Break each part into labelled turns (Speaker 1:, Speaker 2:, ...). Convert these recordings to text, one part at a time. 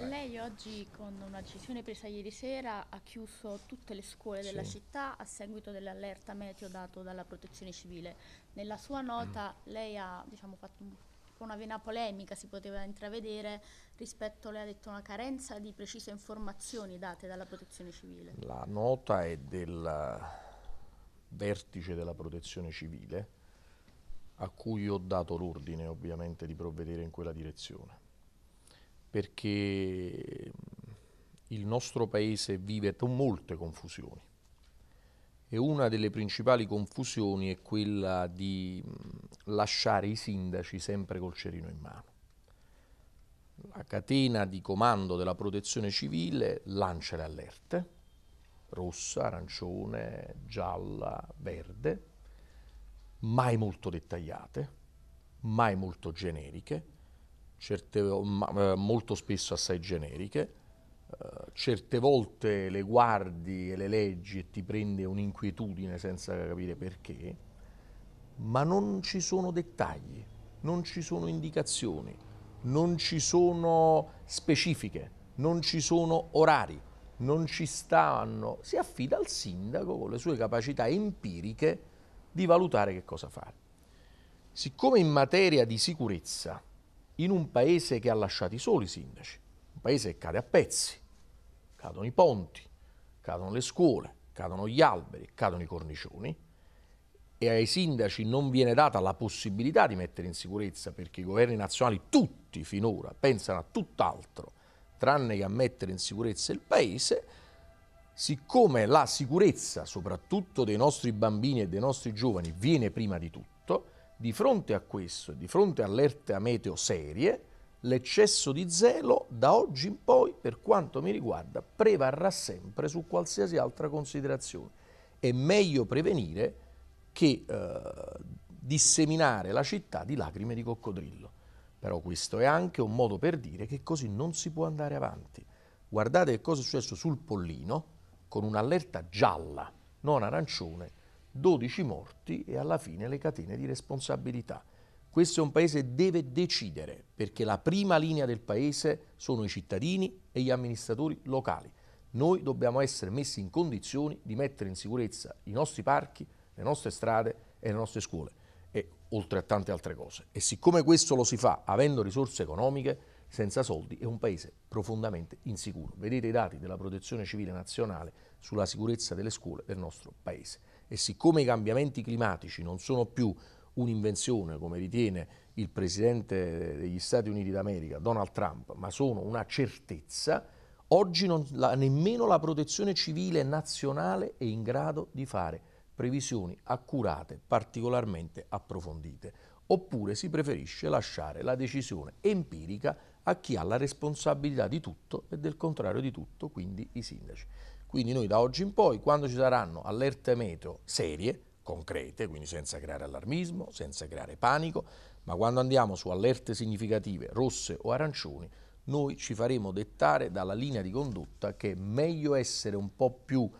Speaker 1: Lei oggi con una decisione presa ieri sera ha chiuso tutte le scuole della sì. città a seguito dell'allerta meteo dato dalla protezione civile. Nella sua nota mm. lei ha diciamo, fatto un una vena polemica si poteva intravedere rispetto, lei ha detto, una carenza di precise informazioni date dalla protezione civile. La nota è del vertice della protezione civile a cui ho dato l'ordine ovviamente di provvedere in quella direzione perché il nostro paese vive con molte confusioni e una delle principali confusioni è quella di lasciare i sindaci sempre col cerino in mano. La catena di comando della protezione civile lancia le allerte, rossa, arancione, gialla, verde, mai molto dettagliate, mai molto generiche, certe, ma, eh, molto spesso assai generiche, Uh, certe volte le guardi e le leggi e ti prende un'inquietudine senza capire perché, ma non ci sono dettagli, non ci sono indicazioni, non ci sono specifiche, non ci sono orari, non ci stanno. Si affida al sindaco con le sue capacità empiriche di valutare che cosa fare. Siccome in materia di sicurezza in un paese che ha lasciato soli i sindaci, un paese che cade a pezzi, cadono i ponti, cadono le scuole, cadono gli alberi, cadono i cornicioni e ai sindaci non viene data la possibilità di mettere in sicurezza perché i governi nazionali tutti finora pensano a tutt'altro tranne che a mettere in sicurezza il paese, siccome la sicurezza soprattutto dei nostri bambini e dei nostri giovani viene prima di tutto, di fronte a questo, di fronte all'erte a meteo serie, l'eccesso di zelo da oggi in poi, per quanto mi riguarda, prevarrà sempre su qualsiasi altra considerazione. È meglio prevenire che eh, disseminare la città di lacrime di coccodrillo. Però questo è anche un modo per dire che così non si può andare avanti. Guardate che cosa è successo sul Pollino con un'allerta gialla, non arancione, 12 morti e alla fine le catene di responsabilità. Questo è un paese che deve decidere, perché la prima linea del paese sono i cittadini e gli amministratori locali. Noi dobbiamo essere messi in condizioni di mettere in sicurezza i nostri parchi, le nostre strade e le nostre scuole, e oltre a tante altre cose. E siccome questo lo si fa avendo risorse economiche, senza soldi è un paese profondamente insicuro. Vedete i dati della protezione civile nazionale sulla sicurezza delle scuole del nostro paese e siccome i cambiamenti climatici non sono più un'invenzione, come ritiene il presidente degli Stati Uniti d'America, Donald Trump, ma sono una certezza, oggi non, la, nemmeno la protezione civile nazionale è in grado di fare previsioni accurate, particolarmente approfondite, oppure si preferisce lasciare la decisione empirica a chi ha la responsabilità di tutto e del contrario di tutto, quindi i sindaci. Quindi noi da oggi in poi, quando ci saranno allerte meteo serie, concrete, quindi senza creare allarmismo, senza creare panico, ma quando andiamo su allerte significative rosse o arancioni, noi ci faremo dettare dalla linea di condotta che è meglio essere un po' più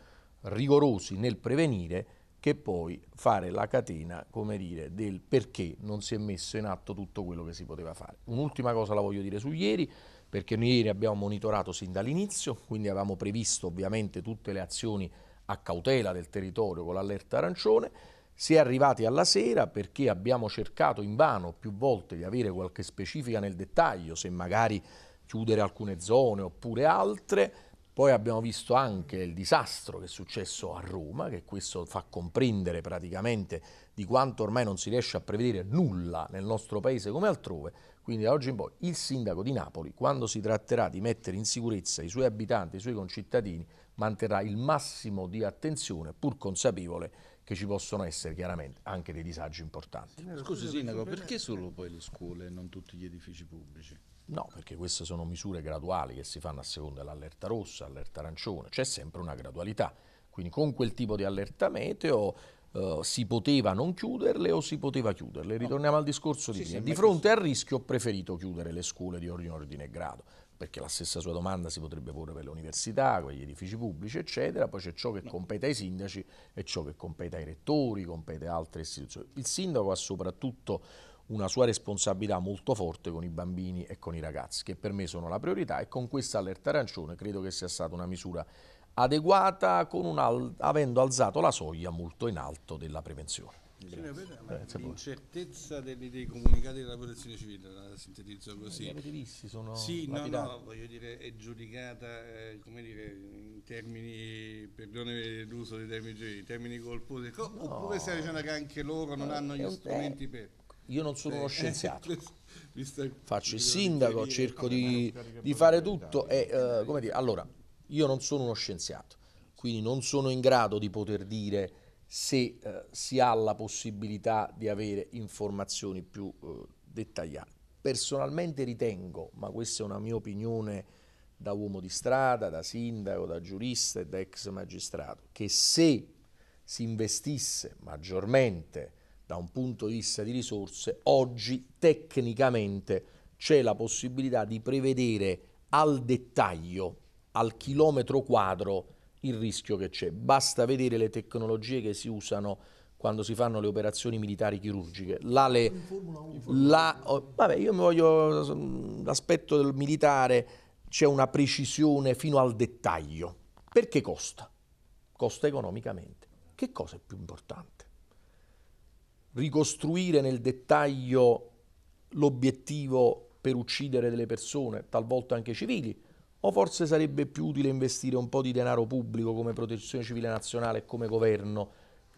Speaker 1: rigorosi nel prevenire che poi fare la catena, come dire, del perché non si è messo in atto tutto quello che si poteva fare. Un'ultima cosa la voglio dire su ieri, perché noi ieri abbiamo monitorato sin dall'inizio, quindi avevamo previsto ovviamente tutte le azioni a cautela del territorio con l'allerta arancione, si è arrivati alla sera perché abbiamo cercato invano più volte di avere qualche specifica nel dettaglio, se magari chiudere alcune zone oppure altre, poi abbiamo visto anche il disastro che è successo a Roma, che questo fa comprendere praticamente di quanto ormai non si riesce a prevedere nulla nel nostro paese come altrove, quindi da oggi in poi il sindaco di Napoli, quando si tratterà di mettere in sicurezza i suoi abitanti, i suoi concittadini, manterrà il massimo di attenzione, pur consapevole che ci possono essere chiaramente anche dei disagi importanti. Scusi Sindaco, perché solo poi le scuole e non tutti gli edifici pubblici? No, perché queste sono misure graduali che si fanno a seconda dell'allerta rossa, allerta arancione, c'è sempre una gradualità. Quindi con quel tipo di allerta meteo eh, si poteva non chiuderle o si poteva chiuderle. Ritorniamo no. al discorso di sì, prima. Sì, di fronte al rischio ho preferito chiudere le scuole di ordine, ordine e grado, perché la stessa sua domanda si potrebbe porre per le università, per gli edifici pubblici, eccetera. Poi c'è ciò che no. compete ai sindaci e ciò che compete ai rettori, compete a altre istituzioni. Il sindaco ha soprattutto una sua responsabilità molto forte con i bambini e con i ragazzi, che per me sono la priorità e con questa allerta arancione credo che sia stata una misura adeguata al avendo alzato la soglia molto in alto della prevenzione. Grazie. L'incertezza dei, dei comunicati della protezione civile, la sintetizzo così. sì, no, no, voglio dire, è giudicata, eh, come dire, in termini, perdone l'uso dei termini, in cioè, termini colposi, no. oppure stai dicendo che anche loro non eh, hanno gli strumenti per... Io non sono eh, uno scienziato, faccio il sindaco, cerco di, di, fare tutto e, eh, come dire, allora, io non sono uno scienziato, quindi non sono in grado di poter dire se eh, si ha la possibilità di avere informazioni più eh, dettagliate. Personalmente ritengo, ma questa è una mia opinione da uomo di strada, da sindaco, da giurista e da ex magistrato, che se si investisse maggiormente da un punto di vista di risorse, oggi tecnicamente c'è la possibilità di prevedere al dettaglio al chilometro quadro il rischio che c'è. Basta vedere le tecnologie che si usano quando si fanno le operazioni militari chirurgiche. Là le, in oh, vabbè, io mi voglio l'aspetto del militare c'è una precisione fino al dettaglio. Perché costa? Costa economicamente. Che cosa è più importante? Ricostruire nel dettaglio l'obiettivo per uccidere delle persone, talvolta anche civili, o forse sarebbe più utile investire un po' di denaro pubblico come protezione civile nazionale e come governo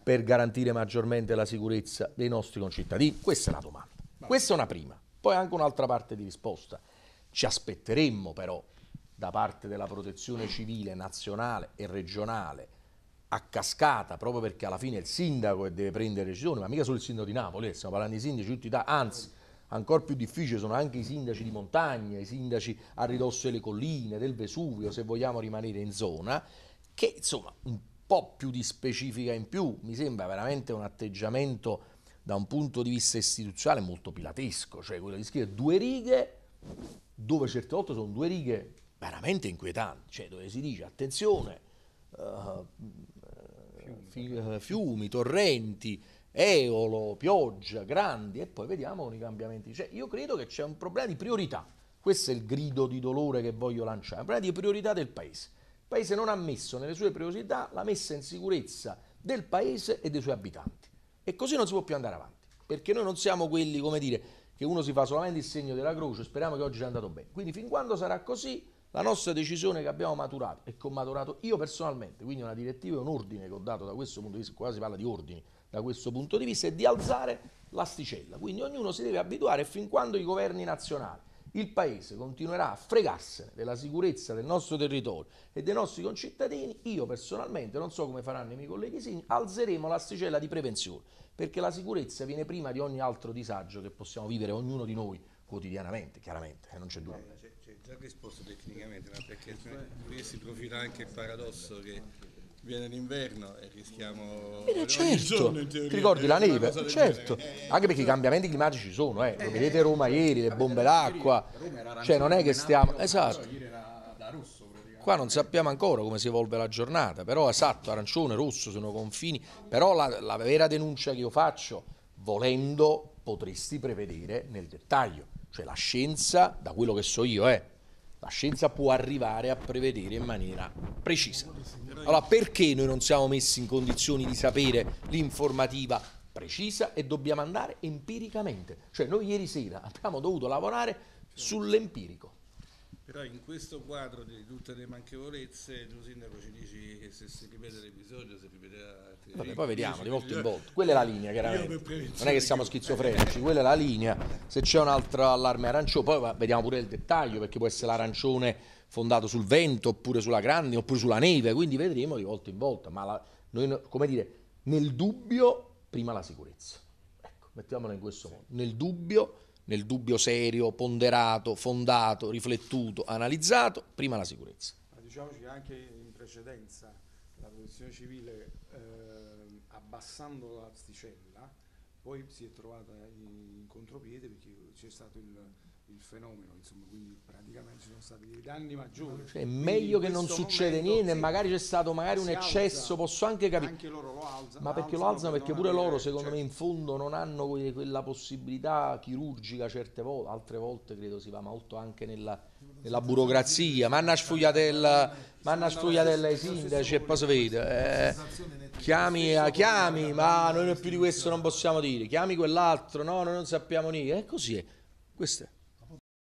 Speaker 1: per garantire maggiormente la sicurezza dei nostri concittadini? Questa è la domanda. Questa è una prima. Poi anche un'altra parte di risposta. Ci aspetteremmo però da parte della protezione civile nazionale e regionale a cascata, proprio perché alla fine è il sindaco che deve prendere decisioni, ma mica solo il sindaco di Napoli, eh, stiamo parlando di sindaci tutti da, anzi ancora più difficile sono anche i sindaci di montagna, i sindaci a ridosso delle colline, del Vesuvio, se vogliamo rimanere in zona, che insomma un po' più di specifica in più, mi sembra veramente un atteggiamento da un punto di vista istituzionale molto pilatesco, cioè quello di scrivere due righe dove certe volte sono due righe veramente inquietanti, cioè dove si dice attenzione, uh, fiumi, torrenti, Eolo, pioggia, grandi, e poi vediamo con i cambiamenti. Cioè, io credo che c'è un problema di priorità. Questo è il grido di dolore che voglio lanciare, un problema di priorità del Paese. Il Paese non ha messo nelle sue priorità la messa in sicurezza del Paese e dei suoi abitanti. E così non si può più andare avanti, perché noi non siamo quelli, come dire, che uno si fa solamente il segno della croce, speriamo che oggi sia andato bene. Quindi fin quando sarà così, la nostra decisione che abbiamo maturato e che ho maturato io personalmente, quindi una direttiva e un ordine che ho dato da questo punto di vista, quasi parla di ordini, da questo punto di vista è di alzare l'asticella. Quindi ognuno si deve abituare fin quando i governi nazionali, il Paese continuerà a fregarsene della sicurezza del nostro territorio e dei nostri concittadini, io personalmente, non so come faranno i miei colleghi signi, alzeremo l'asticella di prevenzione, perché la sicurezza viene prima di ogni altro disagio che possiamo vivere ognuno di noi quotidianamente, chiaramente, eh, non c'è dubbio. C'è già risposto tecnicamente, ma perché si profila anche il paradosso che Viene l'inverno e rischiamo Bene, eh, certo. Ti ricordi la neve? Certo. Anche perché i cambiamenti climatici ci sono, eh. Lo vedete Roma ieri, le bombe d'acqua. Cioè non è che stiamo... Esatto. Qua non sappiamo ancora come si evolve la giornata, però esatto, arancione, rosso sono confini, però la, la vera denuncia che io faccio, volendo potresti prevedere nel dettaglio, cioè la scienza, da quello che so io, è eh, la scienza può arrivare a prevedere in maniera precisa. Allora perché noi non siamo messi in condizioni di sapere l'informativa precisa e dobbiamo andare empiricamente? Cioè noi ieri sera abbiamo dovuto lavorare sull'empirico. Però in questo quadro di tutte le manchevolezze, tu sindaco ci dici che se si ripete l'episodio, si ripeterà altri Vabbè, poi vediamo di volta in volta. Quella è la linea, chiaramente. Non è che siamo eh. schizofrenici, quella è la linea. Se c'è un altro allarme arancione, poi vediamo pure il dettaglio, perché può essere l'arancione fondato sul vento, oppure sulla grande, oppure sulla neve, quindi vedremo di volta in volta. Ma la, noi, come dire, nel dubbio, prima la sicurezza. Ecco, mettiamolo in questo modo. Nel dubbio nel dubbio serio, ponderato, fondato, riflettuto, analizzato, prima la sicurezza. Ma diciamoci che anche in precedenza la protezione civile eh, abbassando l'asticella poi si è trovata in contropiede perché c'è stato il il fenomeno, insomma, quindi praticamente ci sono stati dei danni maggiori. Cioè, è meglio che non succede niente, magari c'è stato magari un eccesso, alza, posso anche capire. Anche loro lo alzano. Ma perché lo alzano? Perché pure loro, secondo certo. me, in fondo non hanno que- quella possibilità chirurgica certe volte, altre volte credo si va molto anche nella, nella burocrazia. Ma hanno sfogliatella, ma hanno sfogliatella ai sindaci e poi si vede. Eh, chiami, chiami, ma noi più di questo non possiamo dire. Chiami quell'altro, no, noi non sappiamo niente. E così è. Questo è.